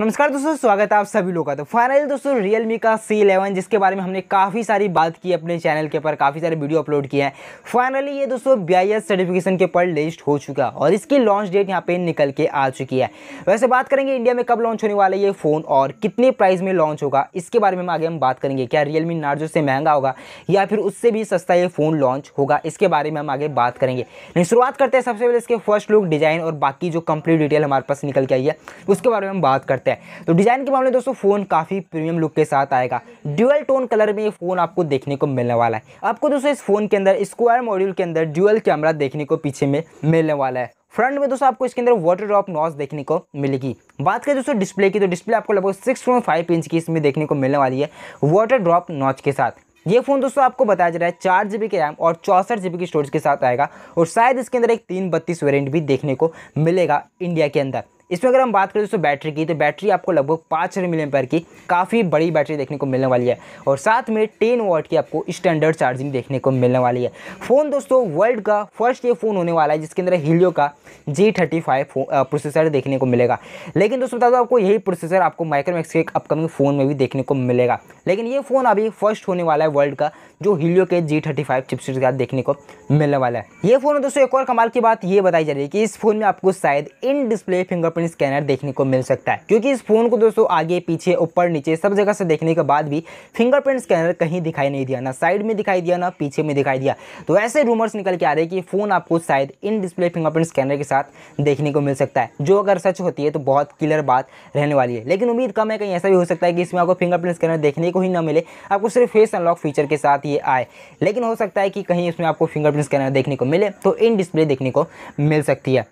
नमस्कार दोस्तों स्वागत है आप सभी लोगों का तो फाइनली दोस्तों रियलमी का सी इलेवन जिसके बारे में हमने काफ़ी सारी बात की अपने चैनल के ऊपर काफ़ी सारे वीडियो अपलोड किए हैं फाइनली ये दोस्तों बी सर्टिफिकेशन के ऊपर लिस्ट हो चुका और इसकी लॉन्च डेट यहाँ पे निकल के आ चुकी है वैसे बात करेंगे इंडिया में कब लॉन्च होने वाला ये फ़ोन और कितने प्राइस में लॉन्च होगा इसके बारे में आगे हम बात करेंगे क्या रियलमी नार्जो से महंगा होगा या फिर उससे भी सस्ता ये फ़ोन लॉन्च होगा इसके बारे में हम आगे बात करेंगे शुरुआत करते हैं सबसे पहले इसके फर्स्ट लुक डिज़ाइन और बाकी जो कंप्लीट डिटेल हमारे पास निकल के आई है उसके बारे में हम बात करते हैं सकते हैं तो डिज़ाइन के मामले दोस्तों फ़ोन काफ़ी प्रीमियम लुक के साथ आएगा ड्यूअल टोन कलर में ये फ़ोन आपको देखने को मिलने वाला है आपको दोस्तों इस फ़ोन के अंदर स्क्वायर मॉड्यूल के अंदर ड्यूअल कैमरा देखने को पीछे में मिलने वाला है फ्रंट में दोस्तों आपको इसके अंदर वाटर ड्रॉप नॉस देखने को मिलेगी बात करें दोस्तों डिस्प्ले की तो डिस्प्ले आपको लगभग सिक्स इंच की इसमें देखने को मिलने वाली है वाटर ड्रॉप नॉच के साथ ये फ़ोन दोस्तों आपको बताया जा रहा है चार जीबी के रैम और चौसठ जीबी की स्टोरेज के साथ आएगा और शायद इसके अंदर एक तीन बत्तीस वेरियंट भी देखने को मिलेगा इंडिया के अंदर इसमें अगर हम बात करें दोस्तों बैटरी की तो बैटरी आपको लगभग पाँच हज़ार पर की काफ़ी बड़ी बैटरी देखने को मिलने वाली है और साथ में टेन वॉट की आपको स्टैंडर्ड चार्जिंग देखने को मिलने वाली है फ़ोन दोस्तों वर्ल्ड का फर्स्ट ये फ़ोन होने वाला है जिसके अंदर हीलियो का जी थर्टी फाइव प्रोसेसर देखने को मिलेगा लेकिन दोस्तों बता दो आपको यही प्रोसेसर आपको माइक्रोमैक्स के अपकमिंग फ़ोन में भी देखने को मिलेगा लेकिन ये फ़ोन अभी फर्स्ट होने वाला है वर्ल्ड का जो हीलियो के जी थर्टी फाइव चिप्स के साथ देखने को मिलने वाला है ये फ़ोन दोस्तों एक और कमाल की बात ये बताई जा रही है कि इस फ़ोन में आपको शायद in display finger fingerprint scanner देखने को मिल सकता है क्योंकि इस फ़ोन को दोस्तों आगे पीछे ऊपर नीचे सब जगह से देखने के बाद भी फिंगरप्रिंट स्कैनर कहीं दिखाई नहीं दिया ना साइड में दिखाई दिया ना पीछे में दिखाई दिया तो ऐसे रूमर्स निकल के आ रहे हैं कि फ़ोन आपको शायद इन डिस्प्ले फिंगरप्रिंट स्कैनर के साथ देखने को मिल सकता है जो अगर सच होती है तो बहुत क्लियर बात रहने वाली है लेकिन उम्मीद कम है कहीं ऐसा भी हो सकता है कि इसमें आपको फिंगरप्रिंट स्कैनर देखने को ही ना मिले आपको सिर्फ फेस अनलॉक फीचर के साथ ये आए लेकिन हो सकता है कि कहीं इसमें आपको फिंगरप्रिंट स्कैनर देखने को मिले तो इन डिस्प्ले देखने को मिल सकती है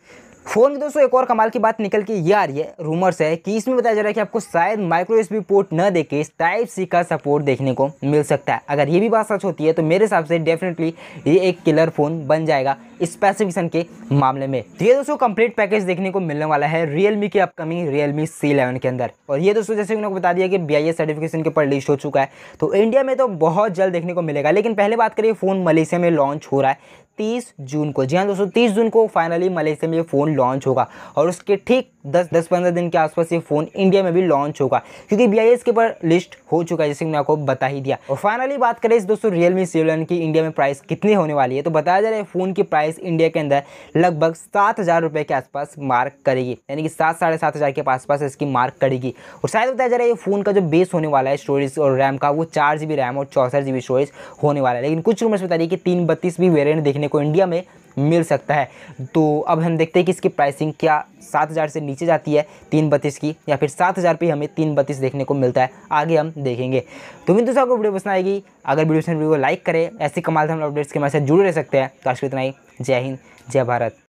फ़ोन में दोस्तों एक और कमाल की बात निकल के ये आ रही है रूमर्स है कि इसमें बताया जा रहा है कि आपको शायद माइक्रो एस पोर्ट न देके टाइप सी का सपोर्ट देखने को मिल सकता है अगर ये भी बात सच होती है तो मेरे हिसाब से डेफिनेटली ये एक किलर फ़ोन बन जाएगा स्पेसिफिकेशन के मामले में तो ये दोस्तों कंप्लीट पैकेज देखने को मिलने वाला है रियलमी के अपकमिंग रियलमी सी इलेवन के अंदर और ये दोस्तों जैसे उन्होंने बता दिया कि बी सर्टिफिकेशन के ऊपर लिस्ट हो चुका है तो इंडिया में तो बहुत जल्द देखने को मिलेगा लेकिन पहले बात करिए फ़ोन मलेशिया में लॉन्च हो रहा है 30 जून को जी हाँ दोस्तों 30 जून को फाइनली मलेशिया में ये फ़ोन लॉन्च होगा और उसके ठीक 10 10 15 दिन के आसपास ये फ़ोन इंडिया में भी लॉन्च होगा क्योंकि बी के ऊपर लिस्ट हो चुका है जैसे कि मैंने आपको बता ही दिया और फाइनली बात करें इस दोस्तों रियल मी सेवन की इंडिया में प्राइस कितनी होने वाली है तो बताया जा रहा है फ़ोन की प्राइस इंडिया के अंदर लगभग सात के आसपास मार्क करेगी यानी कि सात साढ़े सात हज़ार के आसपास इसकी मार्क करेगी और शायद बताया जा रहा है ये फ़ोन का जो बेस होने वाला है स्टोरेज और रैम का वो चार रैम और चौसठ स्टोरेज होने वाला है लेकिन कुछ रूमर्स बता रही है कि तीन बत्तीस भी वेरियंट देखने देखने को इंडिया में मिल सकता है तो अब हम देखते हैं कि इसकी प्राइसिंग क्या सात हज़ार से नीचे जाती है तीन बत्तीस की या फिर सात हज़ार पर हमें तीन बत्तीस देखने को मिलता है आगे हम देखेंगे तो मिन दूसरा को वीडियो पसंद आएगी अगर वीडियो पसंद तो वीडियो को लाइक करें ऐसे कमाल हम अपडेट्स के हमारे साथ जुड़े रह सकते हैं तो आज के इतना ही जय हिंद जय भारत